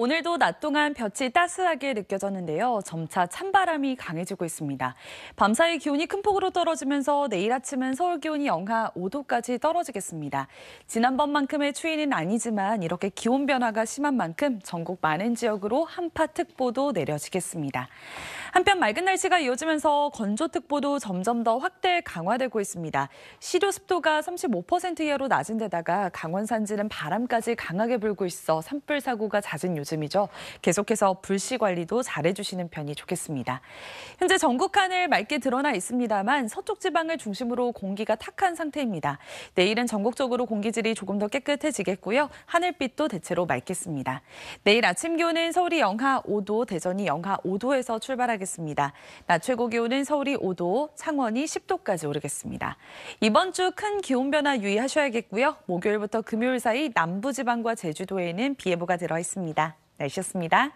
오늘도 낮 동안 볕이 따스하게 느껴졌는데요. 점차 찬바람이 강해지고 있습니다. 밤사이 기온이 큰 폭으로 떨어지면서 내일 아침은 서울 기온이 영하 5도까지 떨어지겠습니다. 지난번만큼의 추위는 아니지만 이렇게 기온 변화가 심한 만큼 전국 많은 지역으로 한파특보도 내려지겠습니다. 한편 맑은 날씨가 이어지면서 건조특보도 점점 더 확대 강화되고 있습니다. 시료 습도가 35% 이하로 낮은 데다가 강원 산지는 바람까지 강하게 불고 있어 산불 사고가 잦은 요즘이죠. 계속해서 불씨 관리도 잘해주시는 편이 좋겠습니다. 현재 전국 하늘 맑게 드러나 있습니다만 서쪽 지방을 중심으로 공기가 탁한 상태입니다. 내일은 전국적으로 공기질이 조금 더 깨끗해지겠고요. 하늘빛도 대체로 맑겠습니다. 내일 아침 기온은 서울이 영하 5도, 대전이 영하 5도에서 출발하겠습니다. 시하겠습니다낮 최고 기온은 서울이 5도, 창원이 10도까지 오르겠습니다. 이번 주 큰 기온 변화 유의하셔야겠고요. 목요일부터 금요일 사이 남부지방과 제주도에는 비 예보가 들어 있습니다. 날씨였습니다.